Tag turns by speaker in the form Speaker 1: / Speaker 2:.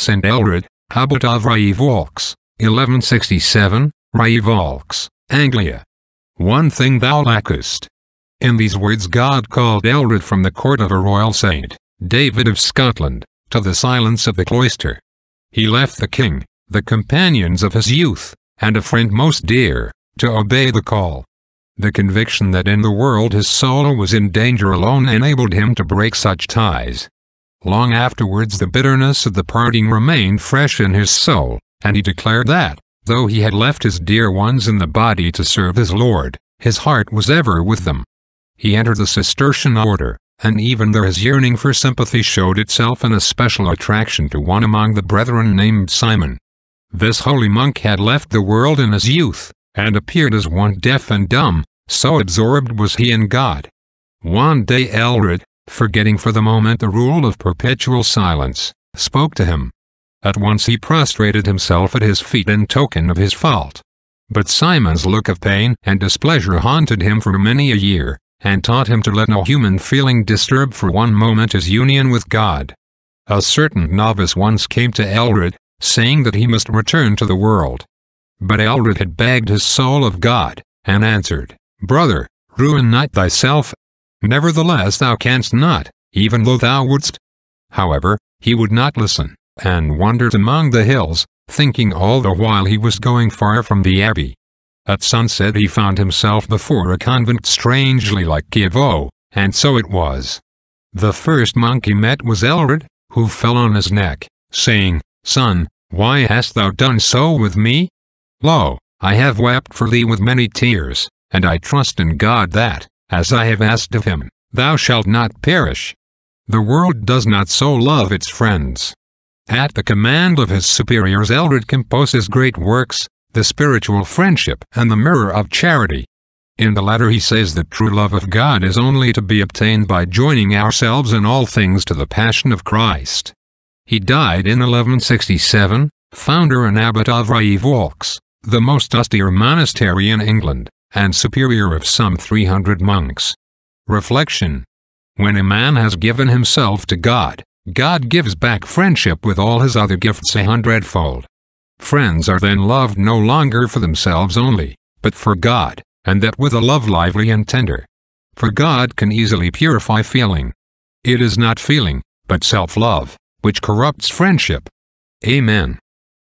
Speaker 1: St. Elred, Abbot of Raivolks, 1167, Raivolks, Anglia. One thing thou lackest. In these words God called Elred from the court of a royal saint, David of Scotland, to the silence of the cloister. He left the king, the companions of his youth, and a friend most dear, to obey the call. The conviction that in the world his soul was in danger alone enabled him to break such ties, Long afterwards the bitterness of the parting remained fresh in his soul, and he declared that, though he had left his dear ones in the body to serve his Lord, his heart was ever with them. He entered the Cistercian order, and even there his yearning for sympathy showed itself in a special attraction to one among the brethren named Simon. This holy monk had left the world in his youth, and appeared as one deaf and dumb, so absorbed was he in God. One day Elred, forgetting for the moment the rule of perpetual silence, spoke to him. At once he prostrated himself at his feet in token of his fault. But Simon's look of pain and displeasure haunted him for many a year, and taught him to let no human feeling disturb for one moment his union with God. A certain novice once came to Elred, saying that he must return to the world. But Elred had begged his soul of God, and answered, Brother, ruin not thyself, Nevertheless thou canst not, even though thou wouldst. However, he would not listen, and wandered among the hills, thinking all the while he was going far from the abbey. At sunset he found himself before a convent strangely like Kievo, and so it was. The first monk he met was Elred, who fell on his neck, saying, Son, why hast thou done so with me? Lo, I have wept for thee with many tears, and I trust in God that, as I have asked of him, thou shalt not perish. The world does not so love its friends. At the command of his superiors Eldred composes great works, The Spiritual Friendship and The Mirror of Charity. In the latter he says that true love of God is only to be obtained by joining ourselves in all things to the Passion of Christ. He died in 1167, founder and abbot of Rye Walks, the most austere monastery in England and superior of some 300 monks. Reflection. When a man has given himself to God, God gives back friendship with all his other gifts a hundredfold. Friends are then loved no longer for themselves only, but for God, and that with a love lively and tender. For God can easily purify feeling. It is not feeling, but self-love, which corrupts friendship. Amen.